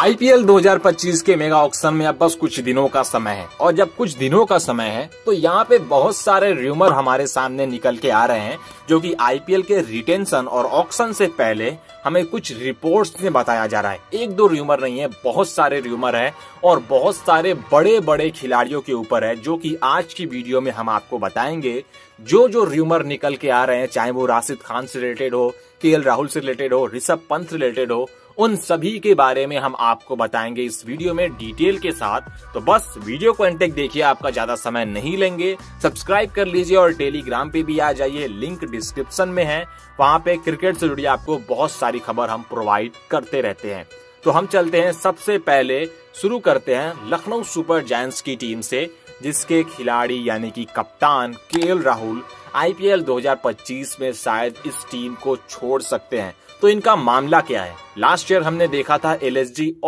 IPL 2025 के mega auction में अब बस कुछ दिनों का समय है और जब कुछ दिनों का समय है तो यहाँ पे बहुत सारे र्यूमर हमारे सामने निकल के आ रहे हैं जो कि आईपीएल के रिटेंशन और ऑक्शन से पहले हमें कुछ रिपोर्ट्स में बताया जा रहा है एक दो र्यूमर नहीं है बहुत सारे र्यूमर है और बहुत सारे बड़े बड़े खिलाड़ियों के ऊपर है जो की आज की वीडियो में हम आपको बताएंगे जो जो र्यूमर निकल के आ रहे हैं चाहे वो राशिद खान से रिलेटेड हो के राहुल से रिलेटेड हो ऋषभ पंत रिलेटेड हो उन सभी के बारे में हम आपको बताएंगे इस वीडियो में डिटेल के साथ तो बस वीडियो को एंटेक देखिए आपका ज्यादा समय नहीं लेंगे सब्सक्राइब कर लीजिए और टेलीग्राम पे भी आ जाइए लिंक डिस्क्रिप्शन में है वहाँ पे क्रिकेट से जुड़ी आपको बहुत सारी खबर हम प्रोवाइड करते रहते हैं तो हम चलते हैं सबसे पहले शुरू करते हैं लखनऊ सुपर जायंट्स की टीम से जिसके खिलाड़ी यानी कि कप्तान के राहुल आईपीएल 2025 में शायद इस टीम को छोड़ सकते हैं तो इनका मामला क्या है लास्ट ईयर हमने देखा था एल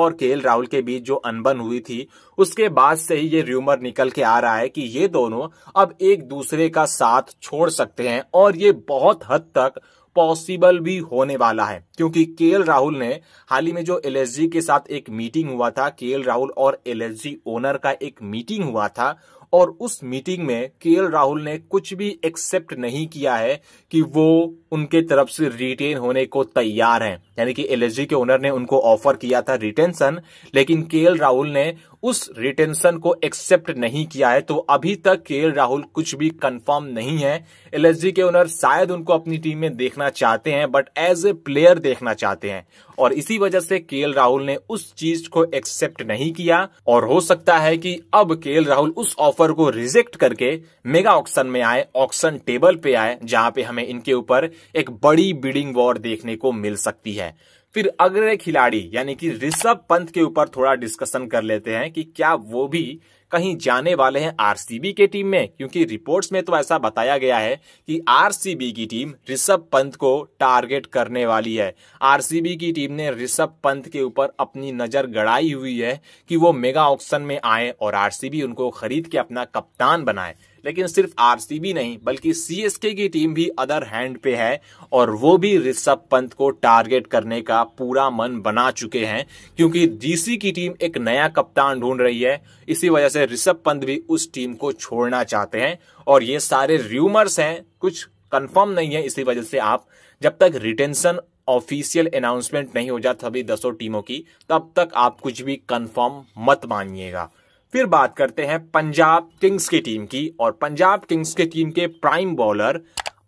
और के राहुल के बीच जो अनबन हुई थी उसके बाद से ही ये र्यूमर निकल के आ रहा है कि ये दोनों अब एक दूसरे का साथ छोड़ सकते हैं और ये बहुत हद तक पॉसिबल भी होने वाला है क्योंकि के राहुल ने हाल ही में जो एल के साथ एक मीटिंग हुआ था के राहुल और एल ओनर का एक मीटिंग हुआ था और उस मीटिंग में के राहुल ने कुछ भी एक्सेप्ट नहीं किया है कि वो उनके तरफ से रिटेन होने को तैयार हैं यानी कि एलएसजी के ओनर ने उनको ऑफर किया था रिटेंशन लेकिन के राहुल ने उस रिटेंशन को एक्सेप्ट नहीं किया है तो अभी तक के राहुल कुछ भी कंफर्म नहीं है एलएसजी के ओनर शायद उनको अपनी टीम में देखना चाहते हैं बट एज ए प्लेयर देखना चाहते हैं और इसी वजह से के राहुल ने उस चीज को एक्सेप्ट नहीं किया और हो सकता है कि अब के राहुल उस ऑफर को रिजेक्ट करके मेगा ऑक्शन में आए ऑक्शन टेबल पे आए जहां पे हमें इनके ऊपर एक बड़ी बिडिंग वॉर देखने को मिल सकती है फिर अगले खिलाड़ी यानी कि ऋषभ पंत के ऊपर थोड़ा डिस्कशन कर लेते हैं कि क्या वो भी कहीं जाने वाले हैं आरसीबी के टीम में क्योंकि रिपोर्ट्स में तो ऐसा बताया गया है कि आरसीबी की टीम ऋषभ पंत को टारगेट करने वाली है आरसीबी की टीम ने ऋषभ पंत के ऊपर अपनी नजर गड़ाई हुई है कि वो मेगा ऑक्शन में आए और आरसीबी उनको खरीद के अपना कप्तान बनाए लेकिन सिर्फ आरसीबी नहीं बल्कि सीएसके की टीम भी अदर हैंड पे है और वो भी ऋषभ पंत को टारगेट करने का पूरा मन बना चुके हैं क्योंकि डीसी की टीम एक नया कप्तान ढूंढ रही है इसी वजह से ऋषभ पंत भी उस टीम को छोड़ना चाहते हैं और ये सारे र्यूमर्स हैं कुछ कंफर्म नहीं है इसी वजह से आप जब तक रिटेंशन ऑफिशियल अनाउंसमेंट नहीं हो जाता सभी दसों टीमों की तब तक आप कुछ भी कंफर्म मत मानिएगा फिर बात करते हैं पंजाब किंग्स की टीम की और पंजाब किंग्स की टीम के प्राइम बॉलर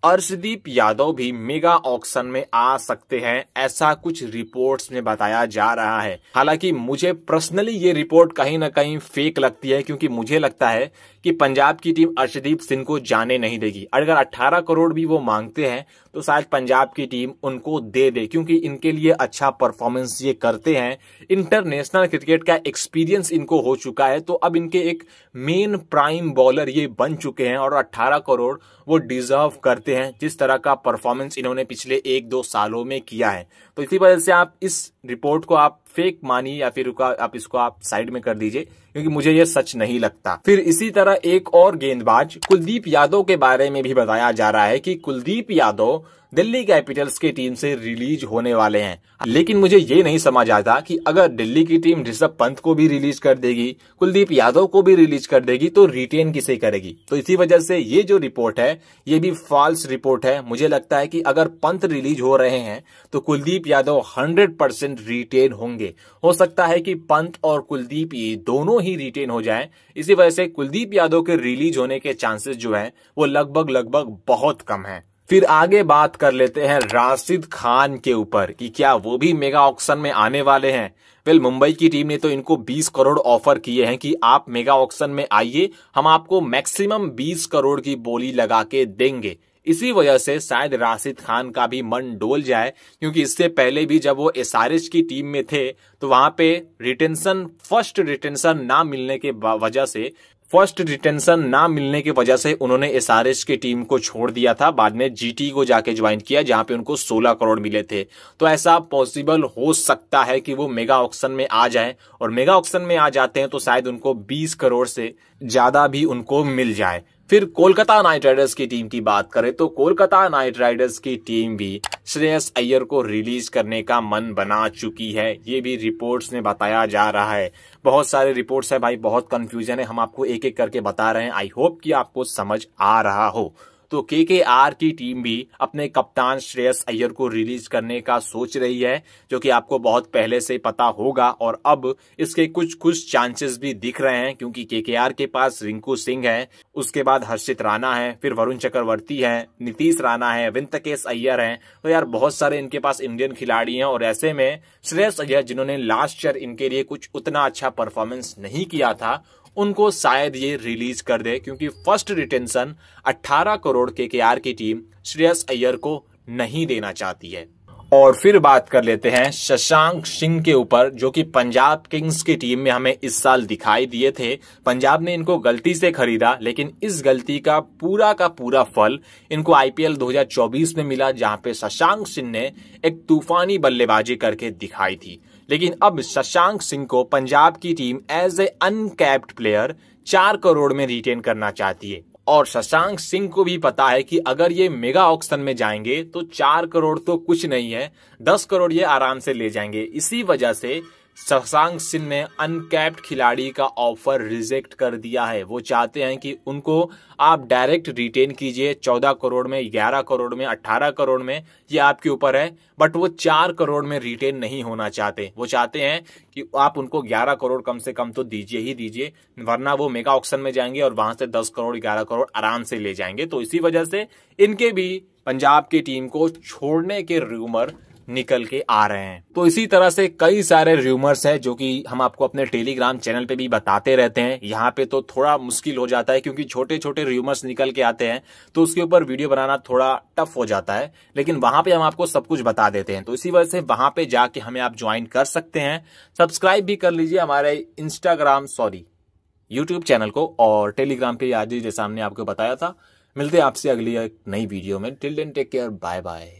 अर्शदीप यादव भी मेगा ऑक्शन में आ सकते हैं ऐसा कुछ रिपोर्ट्स में बताया जा रहा है हालांकि मुझे पर्सनली ये रिपोर्ट कहीं ना कहीं फेक लगती है क्योंकि मुझे लगता है कि पंजाब की टीम अर्शदीप सिंह को जाने नहीं देगी अगर 18 करोड़ भी वो मांगते हैं तो शायद पंजाब की टीम उनको दे दे क्योंकि इनके लिए अच्छा परफॉर्मेंस ये करते हैं इंटरनेशनल क्रिकेट का एक्सपीरियंस इनको हो चुका है तो अब इनके एक मेन प्राइम बॉलर ये बन चुके हैं और अट्ठारह करोड़ वो डिजर्व करते हैं जिस तरह का परफॉर्मेंस इन्होंने पिछले एक दो सालों में किया है तो इसी वजह से आप इस रिपोर्ट को आप फेक मानी या फिर आप इसको आप साइड में कर दीजिए क्योंकि मुझे यह सच नहीं लगता फिर इसी तरह एक और गेंदबाज कुलदीप यादव के बारे में भी बताया जा रहा है कि कुलदीप यादव दिल्ली कैपिटल्स की टीम से रिलीज होने वाले हैं लेकिन मुझे ये नहीं समझ आता कि अगर दिल्ली की टीम ऋषभ पंत को भी रिलीज कर देगी कुलदीप यादव को भी रिलीज कर देगी तो रिटेन किसे करेगी तो इसी वजह से ये जो रिपोर्ट है ये भी फॉल्स रिपोर्ट है मुझे लगता है कि अगर पंत रिलीज हो रहे हैं तो कुलदीप यादव हंड्रेड रिटेन होंगे होंगे हो सकता है कि पंत और कुलदीप ये दोनों ही रिटेन हो जाएं इसी वजह से कुलदीप यादव के रिलीज होने के चांसेस जो हैं वो लगभग लगभग बहुत कम हैं फिर आगे बात कर लेते हैं राशिद खान के ऊपर कि क्या वो भी मेगा ऑक्शन में आने वाले हैं वेल मुंबई की टीम ने तो इनको 20 करोड़ ऑफर किए हैं कि आप मेगा ऑक्शन में आइए हम आपको मैक्सिमम 20 करोड़ की बोली लगा के देंगे इसी वजह से शायद राशिद खान का भी मन डोल जाए क्योंकि इससे पहले भी जब वो एस की टीम में थे तो वहां पे रिटेंशन फर्स्ट रिटेंशन ना मिलने के वजह से फर्स्ट रिटेंशन ना मिलने की वजह से उन्होंने एस एसआरएच की टीम को छोड़ दिया था बाद में जीटी को जाके ज्वाइन किया जहां पे उनको 16 करोड़ मिले थे तो ऐसा पॉसिबल हो सकता है कि वो मेगा ऑक्शन में आ जाए और मेगा ऑक्शन में आ जाते हैं तो शायद उनको 20 करोड़ से ज्यादा भी उनको मिल जाए फिर कोलकाता नाइट राइडर्स की टीम की बात करें तो कोलकाता नाइट राइडर्स की टीम भी श्रेयस अय्यर को रिलीज करने का मन बना चुकी है ये भी रिपोर्ट्स में बताया जा रहा है बहुत सारे रिपोर्ट्स है भाई बहुत कंफ्यूजन है हम आपको एक एक करके बता रहे हैं आई होप कि आपको समझ आ रहा हो तो के की टीम भी अपने कप्तान श्रेयस अय्यर को रिलीज करने का सोच रही है जो कि आपको बहुत पहले से पता होगा और अब इसके कुछ कुछ चांसेस भी दिख रहे हैं क्योंकि के के पास रिंकू सिंह है उसके बाद हर्षित राणा है फिर वरुण चक्रवर्ती है नीतीश राणा है विंतकेश अय्यर है तो यार बहुत सारे इनके पास इंडियन खिलाड़ी है और ऐसे में श्रेयस अय्यर जिन्होंने लास्ट ईयर इनके लिए कुछ उतना अच्छा परफॉर्मेंस नहीं किया था उनको शायद ये रिलीज कर दे क्योंकि फर्स्ट रिटेंशन 18 करोड़ के के आर की टीम श्रेयस अय्यर को नहीं देना चाहती है और फिर बात कर लेते हैं शशांक सिंह के ऊपर जो कि पंजाब किंग्स की टीम में हमें इस साल दिखाई दिए थे पंजाब ने इनको गलती से खरीदा लेकिन इस गलती का पूरा का पूरा फल इनको आईपीएल 2024 में मिला जहां पे शशांक सिंह ने एक तूफानी बल्लेबाजी करके दिखाई थी लेकिन अब शशांक सिंह को पंजाब की team as a uncapped player चार करोड़ में रिटेन करना चाहती है और शशांक सिंह को भी पता है कि अगर ये मेगा ऑक्शन में जाएंगे तो चार करोड़ तो कुछ नहीं है दस करोड़ ये आराम से ले जाएंगे इसी वजह से शशांक सिंह ने अनकैप्ड खिलाड़ी का ऑफर रिजेक्ट कर दिया है वो चाहते हैं कि उनको आप डायरेक्ट रिटेन कीजिए चौदह करोड़ में ग्यारह करोड़ में अट्ठारह करोड़ में ये आपके ऊपर है बट वो चार करोड़ में रिटेन नहीं होना चाहते वो चाहते हैं कि आप उनको ग्यारह करोड़ कम से कम तो दीजिए ही दीजिए वरना वो मेगा ऑक्शन में जाएंगे और वहां से दस करोड़ ग्यारह करोड़ आराम से ले जाएंगे तो इसी वजह से इनके भी पंजाब की टीम को छोड़ने के रूमर निकल के आ रहे हैं तो इसी तरह से कई सारे र्यूमर्स हैं जो कि हम आपको अपने टेलीग्राम चैनल पे भी बताते रहते हैं यहाँ पे तो थोड़ा मुश्किल हो जाता है क्योंकि छोटे छोटे र्यूमर्स निकल के आते हैं तो उसके ऊपर वीडियो बनाना थोड़ा टफ हो जाता है लेकिन वहां पे हम आपको सब कुछ बता देते हैं तो इसी वजह से वहां पे जाके हमें आप ज्वाइन कर सकते हैं सब्सक्राइब भी कर लीजिए हमारे इंस्टाग्राम सॉरी यूट्यूब चैनल को और टेलीग्राम पे आज जैसा हमने आपको बताया था मिलते हैं आपसे अगली एक नई वीडियो में till then take care bye bye